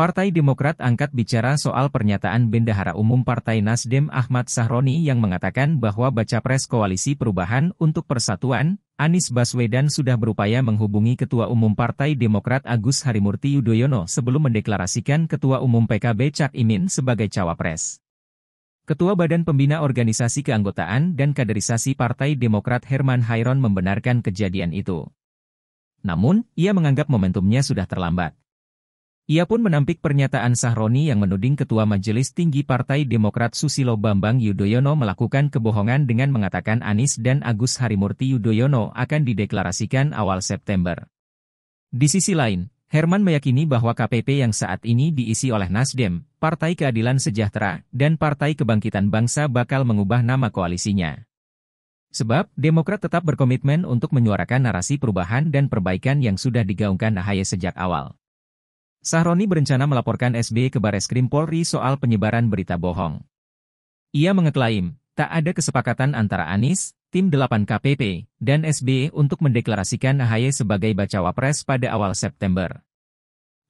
Partai Demokrat angkat bicara soal pernyataan Bendahara Umum Partai Nasdem Ahmad Sahroni yang mengatakan bahwa baca pres Koalisi Perubahan untuk Persatuan, Anies Baswedan sudah berupaya menghubungi Ketua Umum Partai Demokrat Agus Harimurti Yudhoyono sebelum mendeklarasikan Ketua Umum PKB Cak Imin sebagai cawapres. Ketua Badan Pembina Organisasi Keanggotaan dan Kaderisasi Partai Demokrat Herman Hairon membenarkan kejadian itu. Namun, ia menganggap momentumnya sudah terlambat. Ia pun menampik pernyataan Sahroni yang menuding Ketua Majelis Tinggi Partai Demokrat Susilo Bambang Yudhoyono melakukan kebohongan dengan mengatakan Anies dan Agus Harimurti Yudhoyono akan dideklarasikan awal September. Di sisi lain, Herman meyakini bahwa KPP yang saat ini diisi oleh Nasdem, Partai Keadilan Sejahtera, dan Partai Kebangkitan Bangsa bakal mengubah nama koalisinya. Sebab, Demokrat tetap berkomitmen untuk menyuarakan narasi perubahan dan perbaikan yang sudah digaungkan Ahaye sejak awal. Sahroni berencana melaporkan SB ke Bares Krim Polri soal penyebaran berita bohong. Ia mengeklaim, tak ada kesepakatan antara Anies, tim 8 KPP, dan SB untuk mendeklarasikan AHY sebagai bacawa pres pada awal September.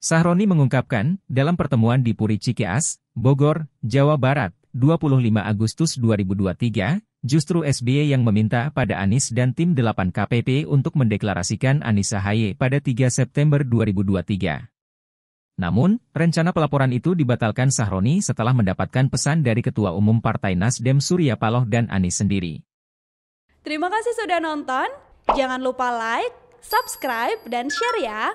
Sahroni mengungkapkan, dalam pertemuan di Puri Cikeas, Bogor, Jawa Barat, 25 Agustus 2023, justru SBY yang meminta pada Anies dan tim 8 KPP untuk mendeklarasikan Anies Ahaye pada 3 September 2023. Namun, rencana pelaporan itu dibatalkan Sahroni setelah mendapatkan pesan dari Ketua Umum Partai Nasdem Surya Paloh dan Anies sendiri. Terima kasih sudah nonton. Jangan lupa like, subscribe, dan share ya.